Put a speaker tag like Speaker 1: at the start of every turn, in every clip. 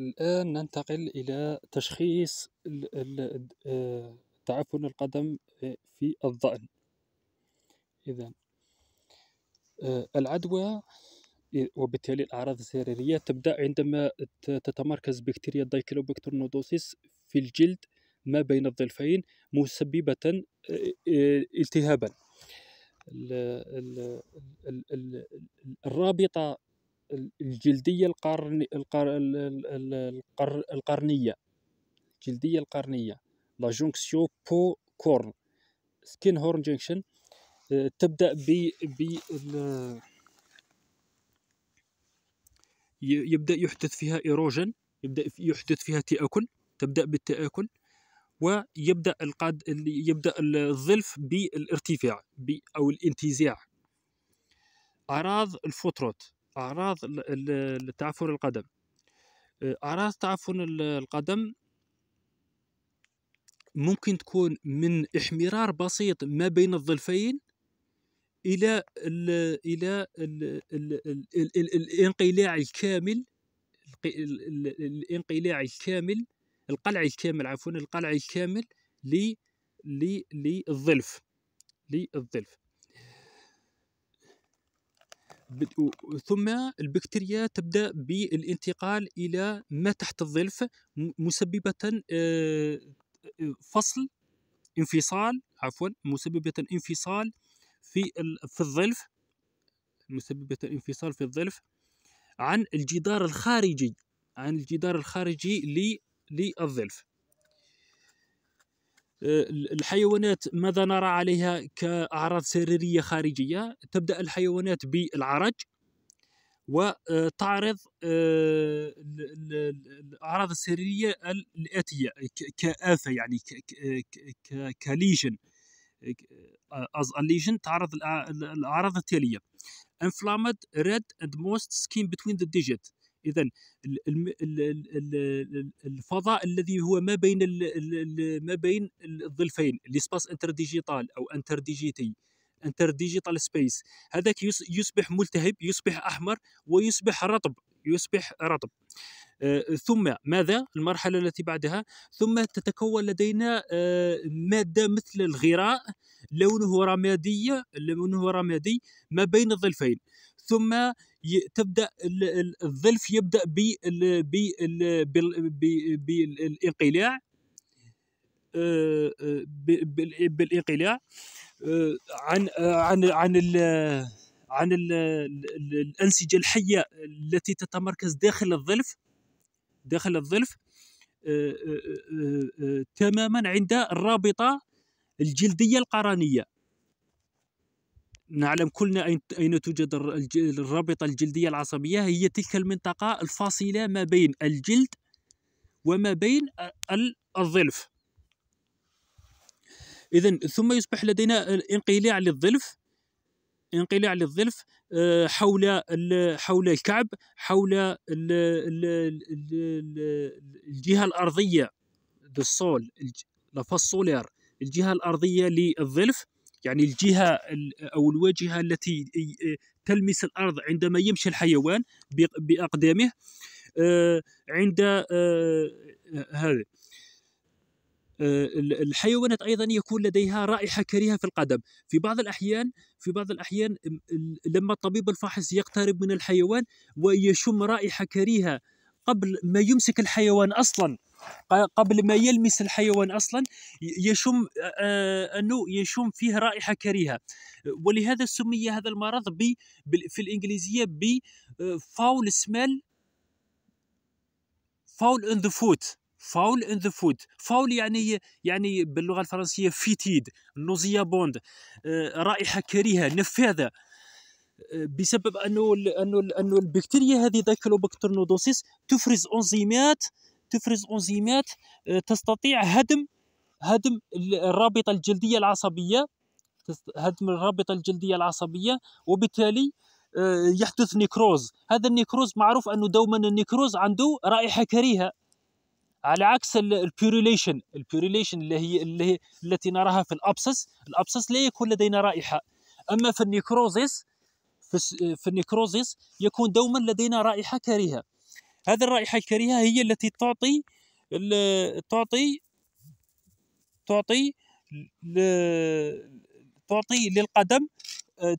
Speaker 1: الآن ننتقل إلى تشخيص آه، تعفن القدم في الظأن إذا آه، العدوى وبالتالي الأعراض السريرية تبدأ عندما تتمركز بكتيريا دايكلوبكتر نودوسيس في الجلد ما بين الظلفين مسببة آه، التهابا الرابطة الجلدية القرن القر... القر... القرنية الجلدية القرنية لا جونكسيو بو كورن سكين هورن جنكشن آه، تبدأ ب ب يبدأ يحدث فيها إيروجن يبدأ يحدث فيها تآكل تبدأ بالتآكل ويبدأ القاد يبدأ الظلف بالارتفاع أو الانتزاع أعراض الفطرات أعراض تعفن القدم آه، أعراض تعفن القدم ممكن تكون من احمرار بسيط ما بين الظلفين الى الـ الى الـ الـ الانقلاع الكامل الانقلاع الكامل القلع الكامل عفوا القلع الكامل للظلف للظلف ثم البكتيريا تبدا بالانتقال الى ما تحت الظلف مسببه آه، فصل انفصال عفوا مسببه انفصال في في الظلف مسببه انفصال في الظلف عن الجدار الخارجي عن الجدار الخارجي للظلف آه، الحيوانات ماذا نرى عليها كأعراض سريرية خارجية تبدأ الحيوانات بالعرج وتعرض آه، الأعراض السريرية الآتية كآفة يعني كليجن آه، الليجن تعرض الأعراض التالية inflamed red and most skin between the digits اذا الفضاء الذي هو ما بين ما بين الظلفين ليسباس انتر ديجيتال او انتر ديجيتي انتر ديجيتال سبيس هذاك يصبح ملتهب يصبح احمر ويصبح رطب يصبح رطب آه، ثم ماذا المرحلة التي بعدها ثم تتكون لدينا آه، مادة مثل الغراء لونه رمادي لونه رمادي ما بين الظلفين ثم تبدا الظلف يبدا بالانقلاع بالانقلاع عن عن عن عن الانسجه الحيه التي تتمركز داخل الظلف داخل الظلف آه، آه، آه، تماما عند الرابطه الجلديه القرنيه نعلم كلنا أين توجد الرابطة الجلدية العصبية هي تلك المنطقة الفاصلة ما بين الجلد وما بين الظلف إذا ثم يصبح لدينا انقلاع للظلف انقلاع للظلف آه، حول حول الكعب حول الجهة الأرضية للصول الجهة الأرضية للظلف يعني الجهه او الواجهه التي تلمس الارض عندما يمشي الحيوان باقدامه آه، عند آه، هذا آه، الحيوانات ايضا يكون لديها رائحه كريهه في القدم في بعض الاحيان في بعض الاحيان لما الطبيب الفاحص يقترب من الحيوان ويشم رائحه كريهه قبل ما يمسك الحيوان أصلا قبل ما يلمس الحيوان اصلا يشم انه يشم فيه رائحه كريهه ولهذا سمي هذا المرض ب في الانجليزيه ب فاول سميل فاول ان ذا فوت فاول ان ذا فود فاول يعني يعني باللغه الفرنسيه فيتيد نوزيا بوند رائحه كريهه نفاذه بسبب انه الـ انه الـ انه البكتيريا هذه دايكلوبكتر نودوسيس تفرز انزيمات تفرز انزيمات آه، تستطيع هدم هدم الرابطه الجلديه العصبيه هدم الرابطه الجلديه العصبيه وبالتالي آه، يحدث نيكروز هذا النيكروز معروف انه دوما النيكروز عنده رائحه كريهه على عكس البيوريليشن البيوريليشن اللي هي اللي هي التي نراها في الابسس الابسس لا يكون لدينا رائحه اما في النيكروزيس في النيكروزيس يكون دوما لدينا رائحة كريهة هذه الرائحة الكريهة هي التي تعطي تعطي تعطي تعطي للقدم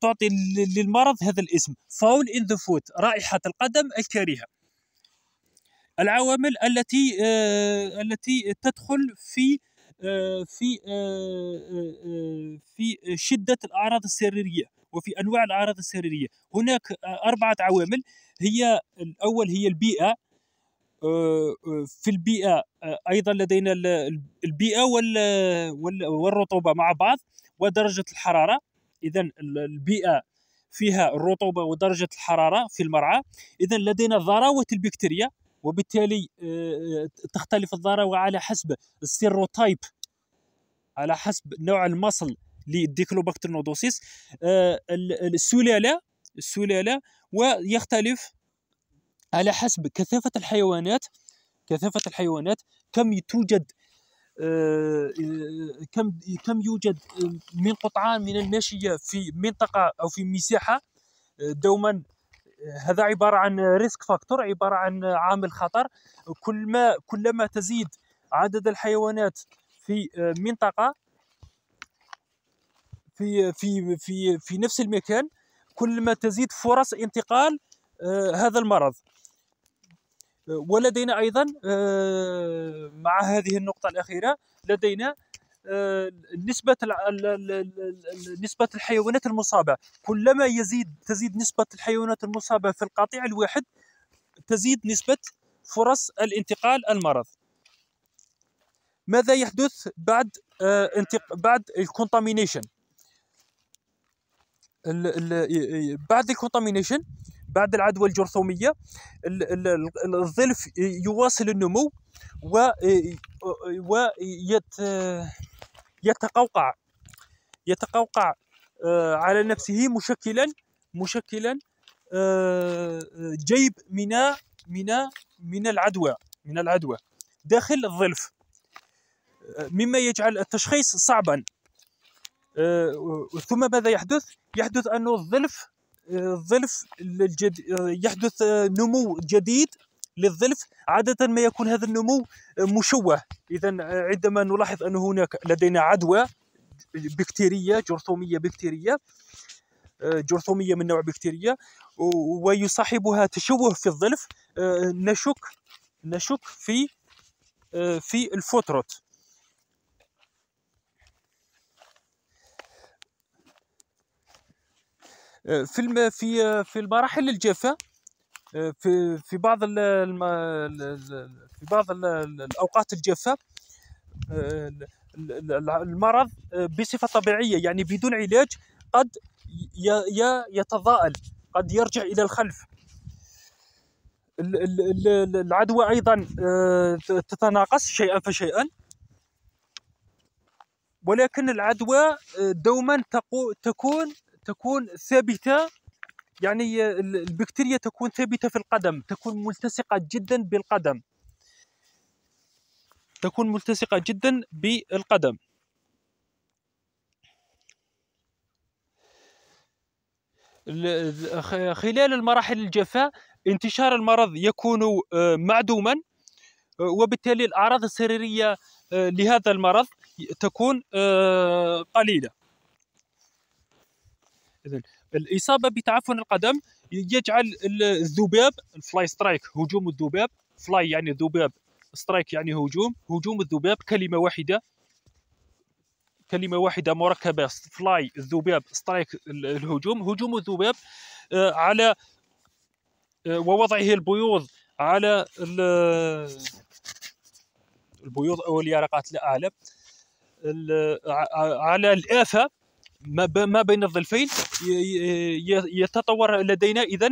Speaker 1: تعطي للمرض هذا الاسم فاول ان ذا فوت رائحة القدم الكريهة العوامل التي التي تدخل في في في شدة الأعراض السريرية وفي انواع الاعراض السريريه هناك آه، اربعه عوامل هي الاول هي البيئه آه، آه، في البيئه ايضا لدينا البيئه والرطوبه مع بعض ودرجه الحراره اذا البيئه فيها الرطوبه ودرجه الحراره في المرعى اذا لدينا ضراوه البكتيريا وبالتالي تختلف الضراوه على حسب السيروتايب على حسب نوع المصل للديكلوباكتر نودوسيس آه، السلاله السلاله ويختلف على حسب كثافه الحيوانات كثافه الحيوانات كم توجد آه، آه، كم كم يوجد من قطعان من الماشيه في منطقه او في مساحه دوما هذا عباره عن ريسك فاكتور عباره عن عامل خطر كل ما كلما تزيد عدد الحيوانات في منطقه في في في في نفس المكان كل ما تزيد فرص انتقال آه، هذا المرض ولدينا ايضا آه، مع هذه النقطه الاخيره لدينا آه، نسبة نسبة الحيوانات المصابة كلما يزيد تزيد نسبة الحيوانات المصابة في القطيع الواحد تزيد نسبة فرص الانتقال المرض ماذا يحدث بعد بعد الكونتامينيشن الـ الـ بعد الكونتامينيشن بعد العدوى الجرثوميه الظلف يواصل النمو و ويت يتقوقع يتقوقع آه، على نفسه مشكلا مشكلا آه، جيب من من من العدوى من العدوى داخل الظلف آه، مما يجعل التشخيص صعبا آه، ثم ماذا يحدث؟ يحدث أن الظلف آه، الظلف آه، يحدث نمو جديد للظلف عادة ما يكون هذا النمو مشوه إذا عندما نلاحظ أن هناك لدينا عدوى بكتيرية جرثومية بكتيرية جرثومية من نوع بكتيرية ويصاحبها تشوه في الظلف نشك نشك في في الفوتروت في في في المراحل الجافه في في بعض في بعض الاوقات الجافه آه، المرض آه، بصفه طبيعيه يعني بدون علاج قد يتضاءل قد يرجع الى الخلف العدوى ايضا آه، تتناقص شيئا فشيئا ولكن العدوى دوما تكون تكون ثابته يعني البكتيريا تكون ثابته في القدم تكون ملتصقه جدا بالقدم تكون ملتصقه جدا بالقدم خلال المراحل الجفاء انتشار المرض يكون آه، معدوما آه، وبالتالي الأعراض السريرية آه، لهذا المرض تكون قليلة اذا الاصابه بتعفن القدم يجعل الذباب الفلاي سترايك هجوم الذباب فلاي يعني ذباب سترايك يعني هجوم هجوم الذباب كلمه واحده كلمة واحدة مركبة فلاي الذباب سترايك الهجوم هجوم الذباب آه، على آه، ووضعه البيوض على البيوض أو اليرقات الأعلى على الآفة ما بين الظلفين يتطور لدينا اذا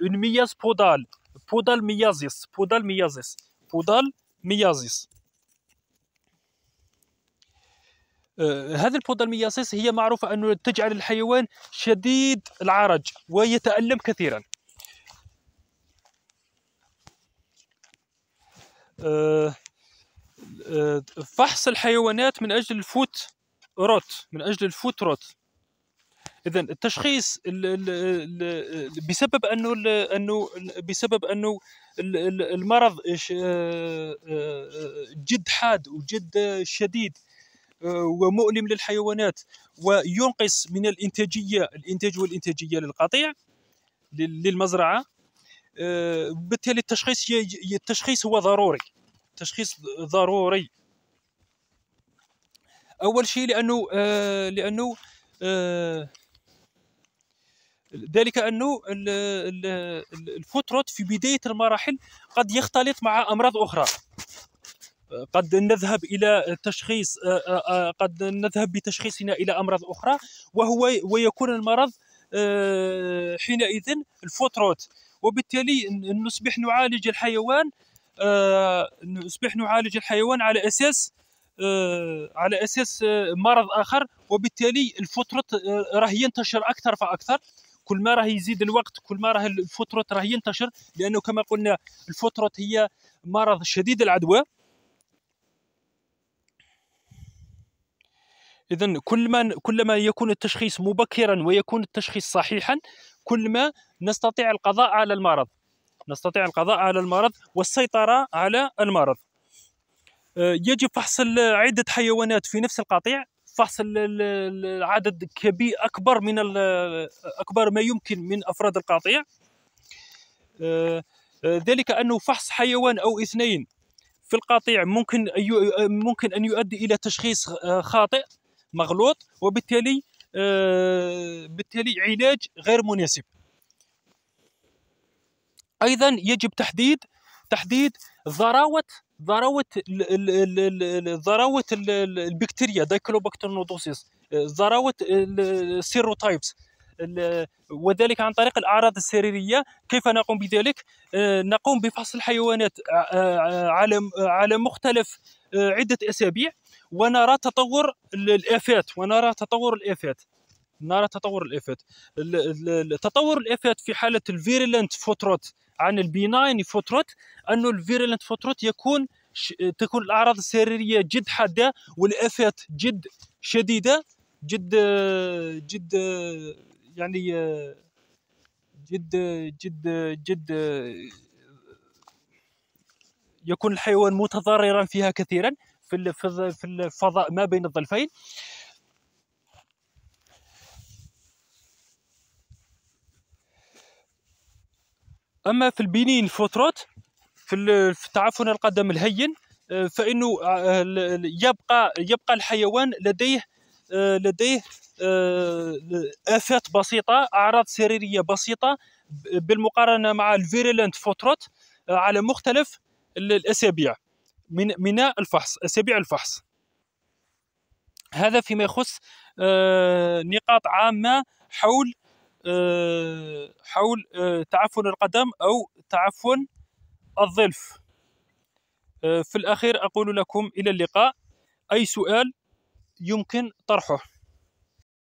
Speaker 1: مياز بودال بودال ميازيس بودال ميازيس بودال ميازيس هذه ميازيس هي معروفة أنه تجعل الحيوان شديد العرج ويتألم كثيرا آه، آه، فحص الحيوانات من أجل الفوت روت من اجل الفوت روت اذا التشخيص الـ الـ الـ بسبب انه انه بسبب انه المرض آه، آه، جد حاد وجد شديد آه، ومؤلم للحيوانات وينقص من الانتاجيه الانتاج والانتاجيه للقطيع للمزرعه بالتالي التشخيص التشخيص هو ضروري التشخيص ضروري اول شيء لانه آه لانه آه ذلك انه الفوتروت في بدايه المراحل قد يختلط مع امراض اخرى قد نذهب الى تشخيص آه، آه، آه، قد نذهب بتشخيصنا الى امراض اخرى وهو ويكون المرض حينئذ الفوتروت وبالتالي نصبح نعالج الحيوان نصبح نعالج الحيوان على اساس آه، على اساس آه، مرض اخر وبالتالي الفطرط آه، راه ينتشر اكثر فاكثر كل ما راه يزيد الوقت كل ما راه الفطرط راه ينتشر لانه كما قلنا الفطرط هي مرض شديد العدوى اذا كل ما كلما يكون التشخيص مبكرا ويكون التشخيص صحيحا كلما نستطيع القضاء على المرض نستطيع القضاء على المرض والسيطره على المرض يجب فحص عدة حيوانات في نفس القطيع فحص العدد كبير أكبر من أكبر ما يمكن من أفراد القطيع آه، آه، ذلك أنه فحص حيوان أو اثنين في القطيع ممكن آه، ممكن أن يؤدي إلى تشخيص خاطئ مغلوط وبالتالي بالتالي علاج غير مناسب أيضا يجب تحديد تحديد ذراوة ذروه ذروه البكتيريا دايكلوبكترنودوسيس ذروه السيروتايبس وذلك عن طريق الاعراض السريريه كيف نقوم بذلك آه، نقوم بفحص الحيوانات آه، آه، على على مختلف عده اسابيع ونرى تطور الافات ونرى تطور الافات نرى تطور الافات تطور الافات في حاله الفيريلنت فوتروت عن البيناين فتروت انه الفيرلنت فوتروت يكون ش... تكون الاعراض السريريه جد حاده والافات جد شديده جد جد يعني جد جد جد يكون الحيوان متضررا فيها كثيرا في الفضاء ما بين الضلفين اما في البنين الفترات في التعفن القدم الهين آه، فانه آه، يبقى يبقى الحيوان لديه آه، لديه افات بسيطه اعراض سريريه بسيطه بالمقارنه مع الفيريلنت فترات على مختلف الاسابيع من من الفحص اسابيع الفحص هذا فيما يخص نقاط عامه حول آه، حول آه، تعفن القدم أو تعفن الظلف آه، في الأخير أقول لكم إلى اللقاء أي سؤال يمكن طرحه